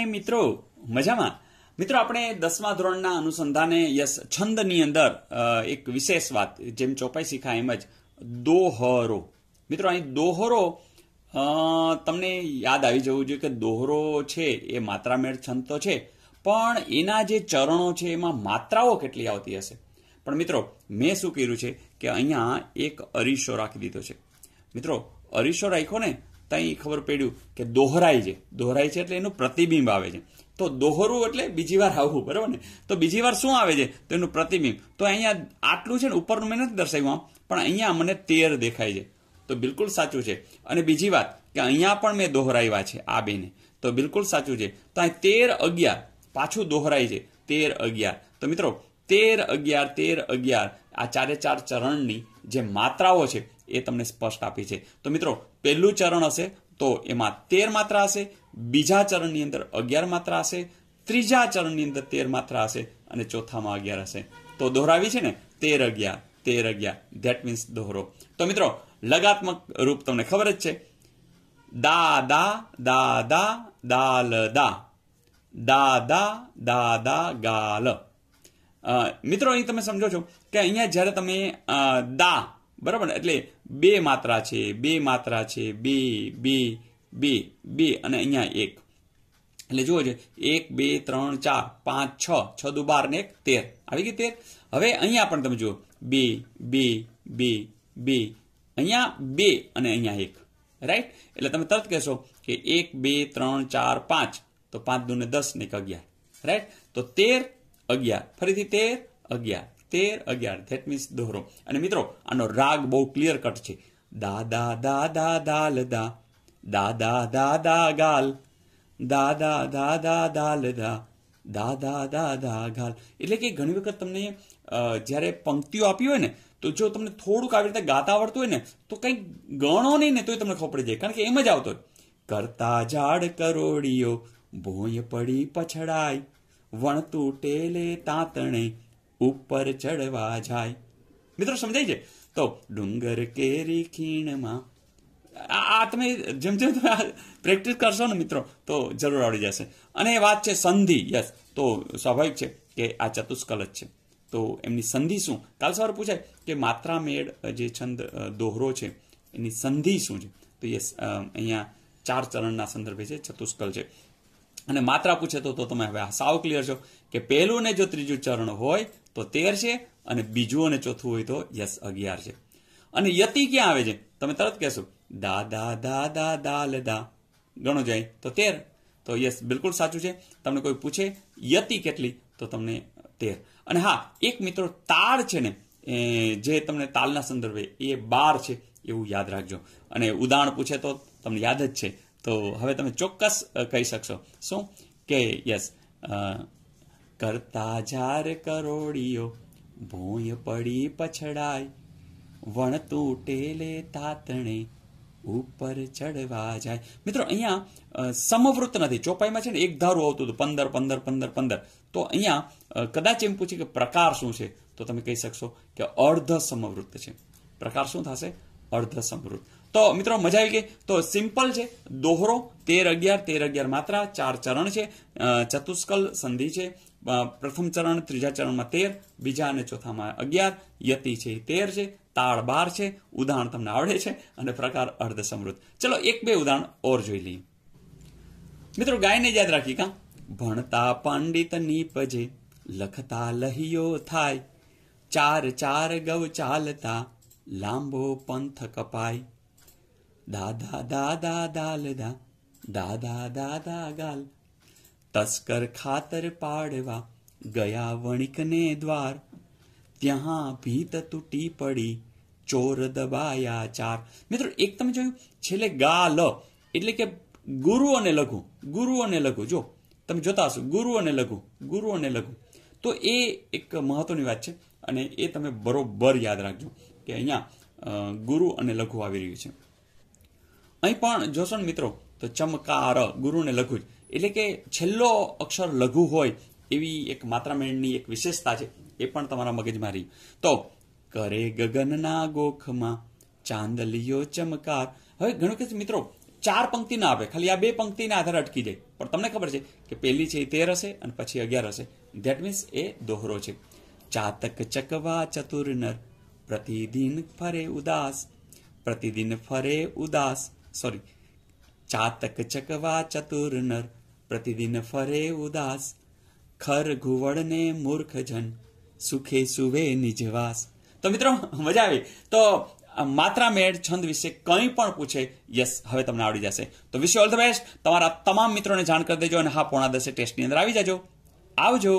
સ્નેહ મિત્રો મજામાં મિત્રો આપણે દસમા ધોરણના અનુસંધાને યસ છંદની અંદર એક વિશેષ વાત જેમ ચોપાઈ શીખા એમ જ દોહરો મિત્રો અહીં દોહરો તમને યાદ આવી જવું જોઈએ કે દોહરો છે એ માત્રામેળ છંદ તો છે પણ એના જે ચરણો છે એમાં માત્રાઓ કેટલી આવતી હશે પણ મિત્રો મેં શું કર્યું છે કે અહીંયા એક અરીસો રાખી દીધો છે મિત્રો અરીસો રાખ્યો ને ત્યાં ખબર પડ્યું કે દોહરાય છે દોહરાય છે એટલે એનું પ્રતિબિંબ આવે છે તો દોહરવું એટલે બીજી વાર આવવું બરાબર ને તો બીજી વાર શું આવે છે તો એનું પ્રતિબિંબ તો અહીંયા આટલું છે ને ઉપરનું મેં નથી દર્શાવ્યું આમ પણ અહીંયા મને તેર દેખાય છે તો બિલકુલ સાચું છે અને બીજી વાત કે અહીંયા પણ મેં દોહરાવ્યા છે આ બેને તો બિલકુલ સાચું છે તો અહીં તેર અગિયાર પાછું દોહરાય છે તેર અગિયાર તો મિત્રો તેર અગિયાર તેર અગિયાર આ ચારે ચાર ચરણની જે માત્રાઓ છે એ તમને સ્પષ્ટ આપી છે તો મિત્રો પહેલું ચરણ હશે તો એમાં તેર માત્ર હશે બીજા ચરણની અંદર અગિયાર માત્ર હશે ત્રીજા ચરણની અંદર તેર માત્ર હશે અને ચોથામાં અગિયાર હશે તો દોહરાવી છે ને તેર અગિયાર તેર અગિયાર ધેટ મીન્સ દોહરો તો મિત્રો લગાત્મક રૂપ તમને ખબર જ છે દા દા દા દા દાલ દા દા દા દા દા ગાલ મિત્રો અહીં તમે સમજો છો કે અહીંયા જ્યારે તમે દા બરાબર ને એટલે બે માત્રા છે બે માત્રા છે બે બે બે બે અને અહીંયા એક એટલે જુઓ છે એક બે ત્રણ ચાર પાંચ છ છ દુ બાર ને એક તેર આવી ગઈ તેર હવે અહીંયા પણ તમે જુઓ બે બે બે બે અહીંયા બે અને અહીંયા એક રાઈટ એટલે તમે તરત કહેશો કે એક બે ત્રણ ચાર પાંચ તો પાંચ દુ ને દસ ને એક અગિયાર રાઈટ તો તેર અગિયાર ફરીથી તેર અગિયાર તેર અગિયાર ધેટ મીન્સ દોહરો અને મિત્રો આનો રાગ બહુ ક્લિયર કટ છે દાદા દા દા દા દાલ દા દા દા દા દા ગાલ દા દા દા દા દાલ દા દા દા દા ગાલ એટલે કે ઘણી વખત તમને જ્યારે પંક્તિઓ આપી હોય ને તો જો તમને થોડુંક આવી રીતે ગાતા આવડતું હોય ને તો કંઈક ગણો નહીં ને તોય તમને ખબર પડી જાય કારણ કે એમ જ આવતો હોય કરતા ઝાડ કરોડીઓ ભોંય પડી પછડાય વણ તૂટેલે તાતણે ઉપર ચડવા જાય મિત્રો સમજાય છે તો ડુંગર કેરી ખીણમાં આ તમે જેમ જેમ તમે પ્રેક્ટિસ કરશો ને મિત્રો તો જરૂર આવડી જશે અને વાત છે સંધિ યસ તો સ્વાભાવિક છે કે આ ચતુષ્કલ જ છે તો એમની સંધિ શું કાલ સવારે પૂછાય કે માત્રા મેળ જે છંદ દોહરો છે એની સંધિ શું છે તો યસ અહીંયા ચાર ચરણના સંદર્ભે છે ચતુષ્કલ છે અને માત્રા પૂછે તો તમે હવે સાવ ક્લિયર છો કે પહેલું ને જો ત્રીજું ચરણ હોય તો તેર છે અને બીજું અને ચોથું હોય તો યસ અગિયાર છે અને યતિ ક્યાં આવે છે તમે તરત કહેશો દા દા દા દા દા દા ગણો જાય તો તેર તો યસ બિલકુલ સાચું છે તમને કોઈ પૂછે યતિ કેટલી તો તમને તેર અને હા એક મિત્રો તાળ છે ને જે તમને તાલના સંદર્ભે એ બાર છે એવું યાદ રાખજો અને ઉદાહરણ પૂછે તો તમને યાદ જ છે તો હવે તમે ચોક્કસ કહી શકશો શું કે યસ કરતા જાર કરોડિયો ભોંય પડી પછડાય વણ તૂટેલે તાતણે ઉપર ચડવા જાય મિત્રો અહીંયા સમવૃત નથી ચોપાઈમાં છે ને એક ધારું આવતું હતું પંદર પંદર પંદર પંદર તો અહીંયા કદાચ એમ પૂછે કે પ્રકાર શું છે તો તમે કહી શકશો કે અર્ધ સમવૃત્ત છે પ્રકાર શું થશે અર્ધ સમવૃત્ત તો મિત્રો મજા આવી ગઈ તો સિમ્પલ છે દોહરો તેર અગિયાર તેર અગિયાર માત્રા ચાર ચરણ છે ચતુષ્કલ સંધિ છે પ્રથમ ચરણ ત્રીજા ચરણમાં તેર બીજા અને ચોથામાં અગિયાર યતિ છે તેર છે તાળ બાર છે ઉદાહરણ તમને આવડે છે અને પ્રકાર અર્ધ સમૃદ્ધ ચલો એક બે ઉદાહરણ ઓર જોઈ લઈએ મિત્રો ગાયને યાદ રાખી કા ભણતા પંડિત નીપજે લખતા લહિયો થાય ચાર ચાર ગૌ ચાલતા લાંબો પંથ કપાય દાદા દાદા દાલદા દાદા દાદા ગાલ તસ્કર ખાતર પાડવા ગયા વણિકને દ્વાર ત્યાં ભીત તૂટી પડી ચોર દબાયા ચાર મિત્રો એક તમે જોયું છેલ્લે ગા લ એટલે કે ગુરુ અને લઘુ ગુરુ અને લઘુ જો તમે જોતા હશો ગુરુ અને લઘુ ગુરુ અને લઘુ તો એ એક મહત્વની વાત છે અને એ તમે બરોબર યાદ રાખજો કે અહીંયા ગુરુ અને લઘુ આવી રહ્યું છે અહીં પણ જોશો મિત્રો તો ચમકાર ગુરુને લઘુ જ એટલે કે છેલ્લો અક્ષર લઘુ હોય એવી એક માત્રામેણની એક વિશેષતા છે એ પણ તમારા મગજમાં રહી તો કરે ગગનના ગોખમાં ચાંદલિયો ચમકાર હવે ઘણું કે મિત્રો ચાર પંક્તિ ના આપે ખાલી આ બે પંક્તિના આધારે અટકી જાય પણ તમને ખબર છે કે પહેલી છે એ તેર હશે અને પછી અગિયાર હશે ધેટ મીન્સ એ દોહરો છે ચાતક ચકવા ચતુર્નર પ્રતિદિન ફરે ઉદાસ પ્રતિદિન ફરે ઉદાસ સોરી ચાતક ચકવા ચતુર નર પ્રતિદિન ફરે ઉદાસ ખર ઘુવડને મૂર્ખ જન સુખે સુવે નિજવાસ તો મિત્રો મજા આવી તો માત્રા મેળ છંદ વિશે કંઈ પણ પૂછે યસ હવે તમને આવડી જશે તો વિશ ઓલ ધ બેસ્ટ તમારા તમામ મિત્રોને જાણ કરી દેજો અને હા પોણા દસે ટેસ્ટની અંદર આવી જજો આવજો